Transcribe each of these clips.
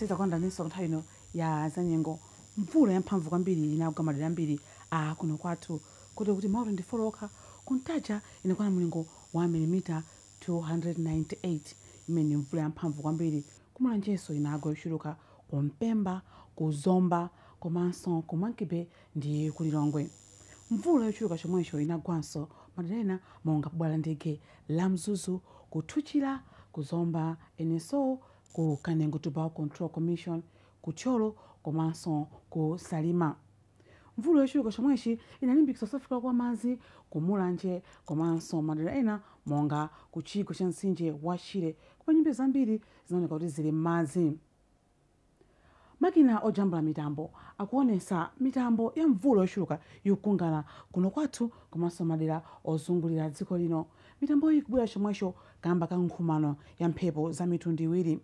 sitakondaniso nthawino ya zanyengo mvula yamphamvu kwambiri inakugamalira ambiri a kuno kwathu kuti kuti mawu 24 okha kuntacha inakwana mulingo wa milimita 298 imene mvula yamphamvu kwambiri kumulanjenso inagwa yochuluka kumpemba kuzomba komanso kumankibe ndi kulilongwe mvula yochuluka chomwecho inagwanso maderena monga bwala ndege la mzuzu kuthuchira kuzomba eneso ko kanengu tobacco control commission ko cholo ko ku ko salima mvulo yochuluka xa inalimbikisa i safika kwa mazi kumulanje komanso madera ena monga kuciko xa nsinje wa xile kupa nyimbi zambiri zinaoneka kuti zili mmazi makina ojambula mitambo akuonesa mitambo ya mvulo yochuluka yokungana kuno kwathu komanso madera ozungulira dziko lino mitambo iyi kubwera xomwexo kamba ka nkhumano ya mphepo za mitundu iwiri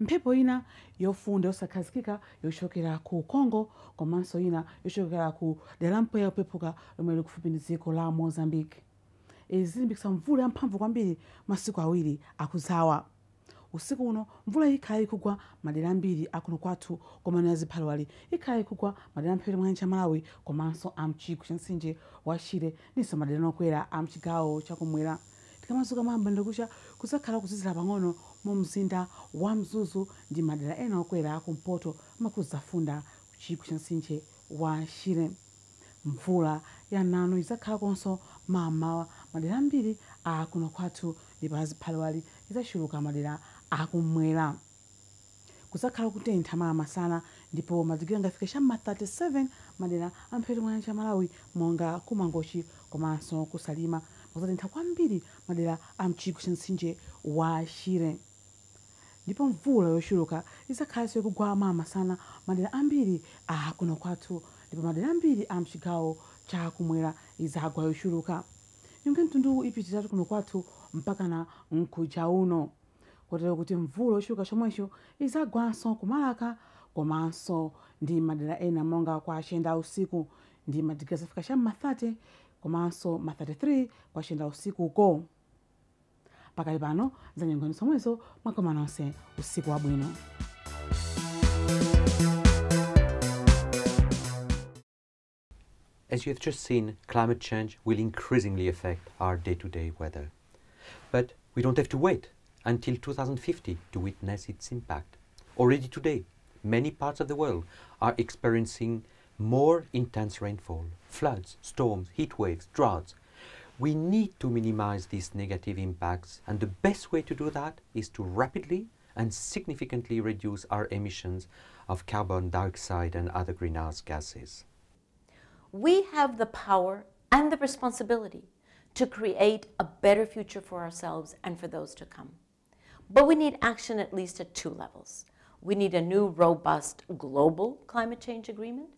mphepo ina yofunda yosakhazikika yochokera ku congo komanso ina yochokera ku dalampo ya yopephuka lomwe likufupi ndi dziko la mozambique izi e, zilimbikisa mvula yamphamvu kwambiri masiku awiri akuzawa usiku uno mvula ikhala ikugwa madera ambiri akuno kwathu komanena ziphaliwali ikhala ikugwa madera mphepete mwancha malawi komanso amchigwa chansinje wa chile ninso madera nokwera amchigawo chakumwera tikamazuka mwambo ndikucha kuzakhala kuzizira pang'ono mu mzinda wa mzuzu ndi madera ena okwera kumpoto makuzafunda kuchigwa cha mtsinje wa shire mvula yanano izakhalakonso mam'mawa madera ambiri akuno kwathu ndi pansi phaliwali izaxuluka madera akumwera kuzakhala kutentha mawa masana ndipo madzikiro angafika cham'ma 37 madera amphetu mwanja malawi monga ku mangochi komanso kusalima zvakazotoenda kwambiri madera amuchiko chemutsinje washire ndipo mvura yoshuruka isakhalaso yekugwama masana madera ambiri aakuna kwatu ndipo madera ambiri amuchigawo chaakumwera izagwa yoshuruka nyonge mtundu ipitiratu kuno kwathu mpakana mkuja uno kotero kuti mvula yoshuruka chomwecho izagwanso kumalaka komanso ndi madera ena malonga kwa ashenda usiku ndi madigiri zafika cham'mathate ma 33 usiku uko pakali pano za usiku wabwino As you have just seen, climate change will increasingly affect our day-to-day -day weather. But we don't have to wait until 2050 to witness its impact. Already today, many parts of the world are experiencing more intense rainfall, floods, storms, heat waves, droughts. We need to minimize these negative impacts, and the best way to do that is to rapidly and significantly reduce our emissions of carbon dioxide and other greenhouse gases. We have the power and the responsibility to create a better future for ourselves and for those to come. But we need action at least at two levels. We need a new, robust global climate change agreement,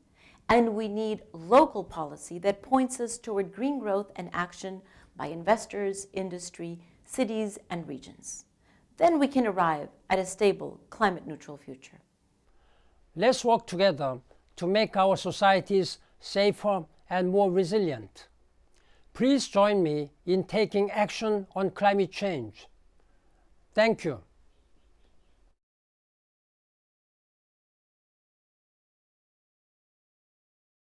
and we need local policy that points us toward green growth and action by investors, industry, cities, and regions. Then we can arrive at a stable, climate neutral future. Let's work together to make our societies safer and more resilient. Please join me in taking action on climate change. Thank you.